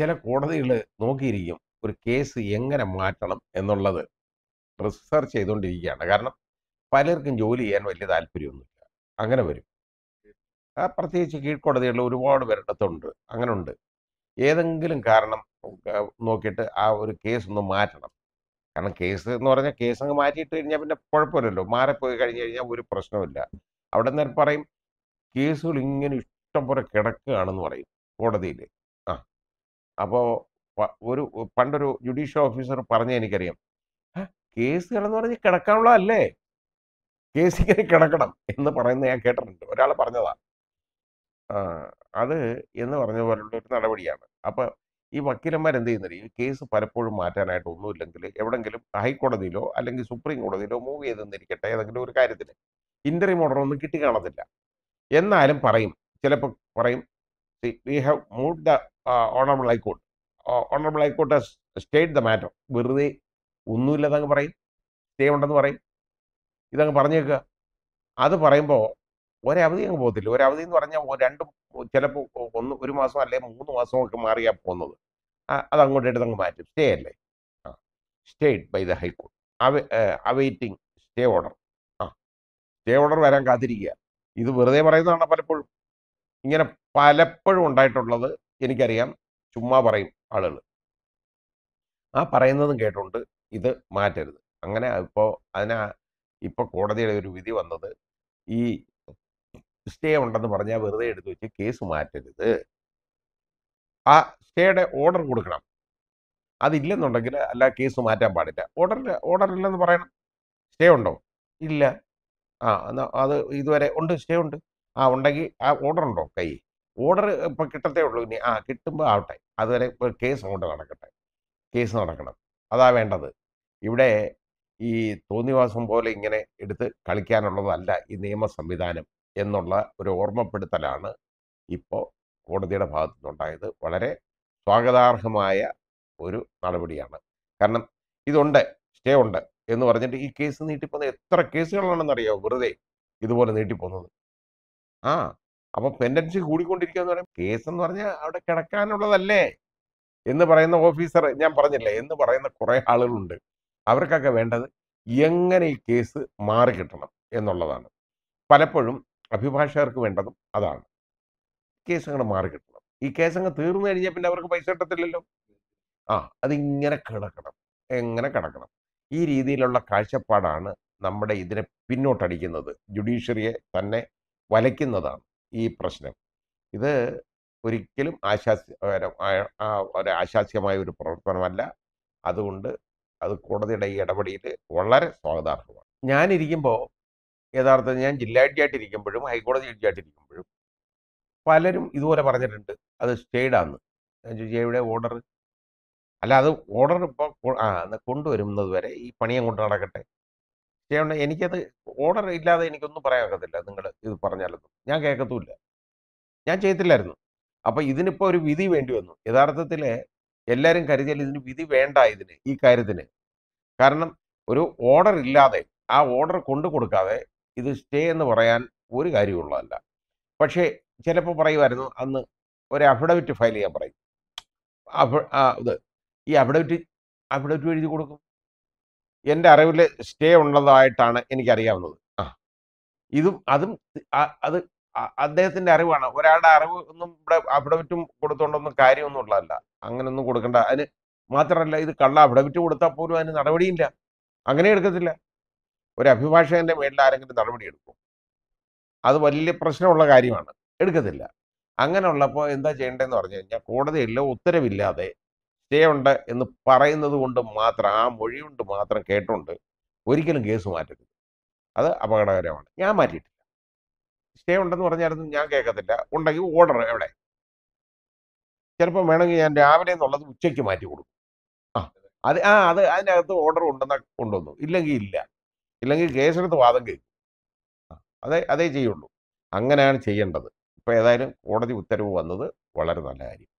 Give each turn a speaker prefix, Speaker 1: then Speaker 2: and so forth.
Speaker 1: ചില കോടതികൾ നോക്കിയിരിക്കും ഒരു കേസ് എങ്ങനെ മാറ്റണം എന്നുള്ളത് റിസർച്ച് ചെയ്തുകൊണ്ടിരിക്കുകയാണ് കാരണം പലർക്കും ജോലി ചെയ്യാൻ വലിയ താല്പര്യമൊന്നുമില്ല അങ്ങനെ വരും പ്രത്യേകിച്ച് കീഴ്ക്കോടതികളിൽ ഒരുപാട് പേരുടെത്തുണ്ട് അങ്ങനെ ഉണ്ട് ഏതെങ്കിലും കാരണം നോക്കിയിട്ട് ആ ഒരു കേസ് ഒന്ന് മാറ്റണം കാരണം കേസ് എന്ന് പറഞ്ഞാൽ കേസ് അങ്ങ് മാറ്റിയിട്ട് കഴിഞ്ഞാൽ പിന്നെ കുഴപ്പമില്ലല്ലോ മാറിപ്പോയി കഴിഞ്ഞ് കഴിഞ്ഞാൽ ഒരു പ്രശ്നമില്ല അവിടെ നിന്ന് പറയും കേസുകൾ ഇങ്ങനെ ഇഷ്ടം പോലെ കിടക്കുകയാണെന്ന് പറയും കോടതിയിൽ അപ്പോൾ ഒരു പണ്ടൊരു ജുഡീഷ്യൽ ഓഫീസർ പറഞ്ഞ എനിക്കറിയാം കേസുകളെന്ന് പറഞ്ഞ് കിടക്കാനുള്ളതല്ലേ കേസ് ഇങ്ങനെ കിടക്കണം എന്ന് പറയുന്നത് ഞാൻ കേട്ടിട്ടുണ്ട് ഒരാൾ പറഞ്ഞതാ അത് എന്ന് പറഞ്ഞ പോലുള്ള ഒരു നടപടിയാണ് അപ്പോൾ ഈ വക്കീലന്മാർ എന്ത് ചെയ്യുന്നില്ല ഈ കേസ് പലപ്പോഴും മാറ്റാനായിട്ട് ഒന്നുമില്ലെങ്കിൽ എവിടെങ്കിലും ഹൈക്കോടതിയിലോ അല്ലെങ്കിൽ സുപ്രീം കോടതിയിലോ മൂവ് ചെയ്തെന്നിരിക്കട്ടെ ഏതെങ്കിലും ഒരു കാര്യത്തിന് ഇന്റർവ്യൂ ഓർഡർ ഒന്നും കിട്ടി കാണത്തില്ല എന്നാലും പറയും ചിലപ്പോൾ പറയും we have move the honourable high court honourable high court state the matter വെറുതെ ഒന്നുമില്ലെന്നങ്ങ് പറയും സ്റ്റേ ഉണ്ടെന്ന് പറയും ഇതങ്ങ് പറഞ്ഞേക്കുക അത് പറയുമ്പോൾ ഒരവധി അങ്ങ് പോകത്തില്ല ഒരവധി എന്ന് പറഞ്ഞാൽ രണ്ട് ചിലപ്പോൾ ഒന്ന് ഒരു മാസം അല്ലെങ്കിൽ മൂന്ന് മാസമൊക്കെ മാറിയാൽ പോകുന്നത് അത് അങ്ങോട്ട് അങ്ങ് മാറ്റും സ്റ്റേ അല്ലേ ആ stayed by the high court awaiting awaiting stay order ആ സ്റ്റേ ഓർഡർ വരാൻ കാത്തിരിക്കുക ഇത് വെറുതെ പറയുന്നതാണ് പലപ്പോഴും ഇങ്ങനെ പലപ്പോഴും ഉണ്ടായിട്ടുള്ളത് എനിക്കറിയാം ചുമ്മാ പറയും ആളുകൾ ആ പറയുന്നതും കേട്ടുകൊണ്ട് ഇത് മാറ്റരുത് അങ്ങനെ ഇപ്പോൾ അതിന് ഇപ്പോൾ കോടതിയുടെ ഒരു വിധി വന്നത് ഈ സ്റ്റേ ഉണ്ടെന്ന് പറഞ്ഞാൽ വെറുതെ എടുത്തു വെച്ച് കേസ് മാറ്റരുത് ആ സ്റ്റേയുടെ ഓർഡർ കൊടുക്കണം അതില്ലെന്നുണ്ടെങ്കിൽ അല്ല കേസ് മാറ്റാൻ പാടില്ല ഓർഡർ ഓർഡർ ഇല്ലെന്ന് പറയണം സ്റ്റേ ഉണ്ടോ ഇല്ല ആ അത് ഇതുവരെ ഉണ്ട് സ്റ്റേ ഉണ്ട് ആ ഉണ്ടെങ്കിൽ ആ ഓർഡർ ഉണ്ടോ കൈ ഓർഡർ ഇപ്പം കിട്ടത്തേ ഉള്ളൂ ഇനി ആ കിട്ടുമ്പോൾ ആവട്ടെ അതുവരെ കേസ് അങ്ങോട്ട് നടക്കട്ടെ കേസ് നടക്കണം അതാ വേണ്ടത് ഇവിടെ ഈ തോന്നിവാസം പോലെ ഇങ്ങനെ എടുത്ത് കളിക്കാനുള്ളതല്ല ഈ നിയമ സംവിധാനം എന്നുള്ള ഒരു ഓർമ്മപ്പെടുത്തലാണ് ഇപ്പോൾ കോടതിയുടെ ഭാഗത്തു നിന്നുണ്ടായത് വളരെ സ്വാഗതാർഹമായ ഒരു നടപടിയാണ് കാരണം ഇതുണ്ട് സ്റ്റേ ഉണ്ട് എന്ന് പറഞ്ഞിട്ട് ഈ കേസ് നീട്ടിപ്പോകുന്ന എത്ര കേസുകളാണെന്നറിയാമോ വെറുതെ ഇതുപോലെ നീട്ടിപ്പോകുന്നത് ആ അപ്പൊ പെൻഡൻസി കൂടിക്കൊണ്ടിരിക്കുക എന്ന് പറയുമ്പോൾ എന്ന് പറഞ്ഞാൽ അവിടെ കിടക്കാനുള്ളതല്ലേ എന്ന് പറയുന്ന ഓഫീസർ ഞാൻ പറഞ്ഞില്ലേ എന്ന് പറയുന്ന കുറേ ആളുകളുണ്ട് അവർക്കൊക്കെ വേണ്ടത് എങ്ങനെ ഈ കേസ് മാറി കിട്ടണം എന്നുള്ളതാണ് പലപ്പോഴും അഭിഭാഷകർക്ക് വേണ്ടതും അതാണ് കേസ് അങ്ങനെ മാറി കിട്ടണം ഈ കേസ് അങ്ങ് തീർന്നു കഴിഞ്ഞാൽ പിന്നെ അവർക്ക് പൈസ കിട്ടത്തില്ലല്ലോ ആ അതിങ്ങനെ കിടക്കണം എങ്ങനെ കിടക്കണം ഈ രീതിയിലുള്ള കാഴ്ചപ്പാടാണ് നമ്മുടെ ഇതിനെ പിന്നോട്ടടിക്കുന്നത് ജുഡീഷ്യറിയെ തന്നെ വലയ്ക്കുന്നതാണ് ഈ പ്രശ്നം ഇത് ഒരിക്കലും ആശാസ്യ ആശാസ്യമായ ഒരു പ്രവർത്തനമല്ല അതുകൊണ്ട് അത് കോടതിയുടെ ഈ ഇടപെടിയിൽ വളരെ സ്വാഗതാർഹമാണ് ഞാനിരിക്കുമ്പോൾ യഥാർത്ഥം ഞാൻ ജില്ലാ ജഡ്ജിയായിട്ടിരിക്കുമ്പോഴും ഹൈക്കോടതി ജഡ്ജിയായിട്ടിരിക്കുമ്പോഴും പലരും ഇതുപോലെ പറഞ്ഞിട്ടുണ്ട് അത് സ്റ്റേഡാന്ന് ഞാൻ എവിടെ ഓർഡർ അല്ല അത് ഓർഡർ ഇപ്പോൾ ആ കൊണ്ടുവരുന്നത് വരെ ഈ പണിയും കൊണ്ട് നടക്കട്ടെ സ്റ്റേ ഉണ്ട് എനിക്കത് ഓർഡർ ഇല്ലാതെ എനിക്കൊന്നും പറയാൻ ഒക്കത്തില്ല നിങ്ങൾ ഇത് പറഞ്ഞാലൊന്നും ഞാൻ കേൾക്കത്തുമില്ല ഞാൻ ചെയ്യത്തില്ലായിരുന്നു അപ്പം ഇതിനിപ്പോൾ ഒരു വിധി വേണ്ടി വന്നു യഥാർത്ഥത്തിൽ എല്ലാവരും കരുതിയാൽ ഇതിന് വിധി വേണ്ട ഇതിന് ഈ കാര്യത്തിന് കാരണം ഒരു ഓർഡർ ഇല്ലാതെ ആ ഓർഡർ കൊണ്ടു കൊടുക്കാതെ ഇത് സ്റ്റേ എന്ന് പറയാൻ ഒരു കാര്യമുള്ളതല്ല പക്ഷേ ചിലപ്പോൾ പറയുമായിരുന്നു അന്ന് ഒരു അഫിഡവിറ്റ് ഫയൽ ചെയ്യാൻ പറയും ഇത് ഈ അഫിഡവിറ്റ് അഫിഡവിറ്റ് എഴുതി കൊടുക്കും എൻ്റെ അറിവിൽ സ്റ്റേ ഉള്ളതായിട്ടാണ് എനിക്കറിയാവുന്നത് ആ ഇതും അതും അത് അദ്ദേഹത്തിന്റെ അറിവാണ് ഒരാളുടെ അറിവ് ഒന്നും ഇവിടെ അഫിഡവിറ്റും കൊടുത്തോണ്ടൊന്നും കാര്യമൊന്നും ഉള്ളതല്ല അങ്ങനൊന്നും കൊടുക്കണ്ട അതിന് മാത്രമല്ല ഇത് കള്ള അവിടെ കൊടുത്താൽ പോലും അതിന് നടപടിയില്ല അങ്ങനെ എടുക്കത്തില്ല ഒരു അഭിഭാഷകന്റെ മേളിൽ ആരെങ്കിലും നടപടി എടുക്കും അത് വലിയ പ്രശ്നമുള്ള കാര്യമാണ് എടുക്കത്തില്ല അങ്ങനെയുള്ളപ്പോൾ എന്താ ചെയ്യേണ്ടതെന്ന് പറഞ്ഞു കഴിഞ്ഞാൽ കോടതിയിൽ ഉത്തരവില്ലാതെ സ്റ്റേ ഉണ്ട് എന്ന് പറയുന്നത് കൊണ്ട് മാത്രം ആ മൊഴി കൊണ്ട് മാത്രം കേട്ടുകൊണ്ട് ഒരിക്കലും കേസ് മാറ്റരുത് അത് അപകടകരമാണ് ഞാൻ മാറ്റിയിട്ടില്ല സ്റ്റേ ഉണ്ടെന്ന് പറഞ്ഞായിരുന്നു ഞാൻ കേൾക്കത്തില്ല ഉണ്ടെങ്കിൽ ഓർഡർ എവിടെ ചിലപ്പോൾ വേണമെങ്കിൽ ഞാൻ രാവിലെ എന്നുള്ളത് ഉച്ചയ്ക്ക് മാറ്റി കൊടുക്കും ആ അത് ആ അത് അതിനകത്ത് ഓർഡർ ഉണ്ടെന്ന കൊണ്ടുവന്നു ഇല്ലെങ്കിൽ ഇല്ല ഇല്ലെങ്കിൽ കേസെടുത്ത് വാദം കേൾക്കും അതേ അതേ ചെയ്യുള്ളൂ അങ്ങനെയാണ് ചെയ്യേണ്ടത് ഇപ്പം ഏതായാലും കോടതി ഉത്തരവ് വന്നത് വളരെ നല്ല കാര്യം